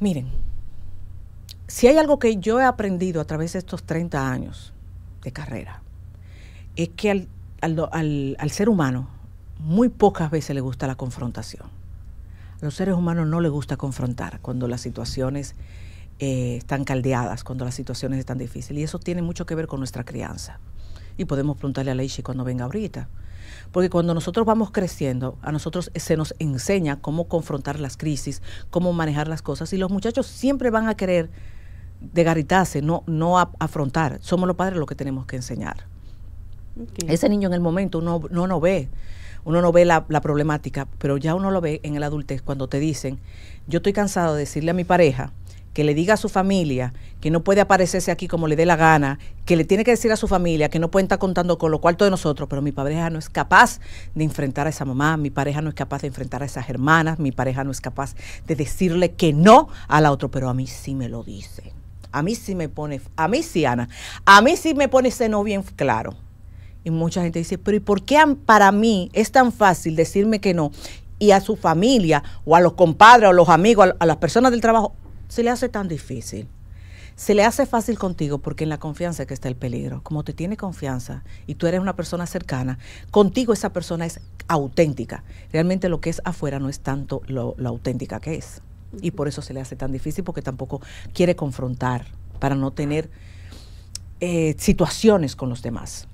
Miren, si hay algo que yo he aprendido a través de estos 30 años de carrera, es que al, ser humano muy pocas veces le gusta la confrontación. A los seres humanos no les gusta confrontar cuando las situaciones eh, están caldeadas, cuando las situaciones están difíciles. Y eso tiene mucho que ver con nuestra crianza. Y podemos preguntarle a Leishi cuando venga ahorita. Porque cuando nosotros vamos creciendo, a nosotros eh, se nos enseña cómo confrontar las crisis, cómo manejar las cosas, y los muchachos siempre van a querer degaritarse, no, no afrontar. Somos los padres los que tenemos que enseñar. Ese niño en el momento uno no, no ve, uno no ve la problemática, pero ya uno lo ve en el adultez cuando te dicen, yo estoy cansado de decirle a mi pareja, que le diga a su familia que no puede aparecerse aquí como le dé la gana, que le tiene que decir a su familia que no puede estar contando con lo cual de nosotros, pero mi pareja no es capaz de enfrentar a esa mamá, mi pareja no es capaz de enfrentar a esas hermanas, mi pareja no es capaz de decirle que no a la otra, pero a mí sí me lo dice. A mí sí me pone, a mí sí, Ana, a mí sí me pone ese no bien claro. Y mucha gente dice, pero ¿y por qué para mí es tan fácil decirme que no? Y a su familia, o a los compadres, o a los amigos, a las personas del trabajo, se le hace tan difícil. Se le hace fácil contigo porque en la confianza que está el peligro. Como te tiene confianza y tú eres una persona cercana, contigo esa persona es auténtica. Realmente lo que es afuera no es tanto lo, auténtica que es. Y por eso se le hace tan difícil porque tampoco quiere confrontar para no tener eh, situaciones con los demás.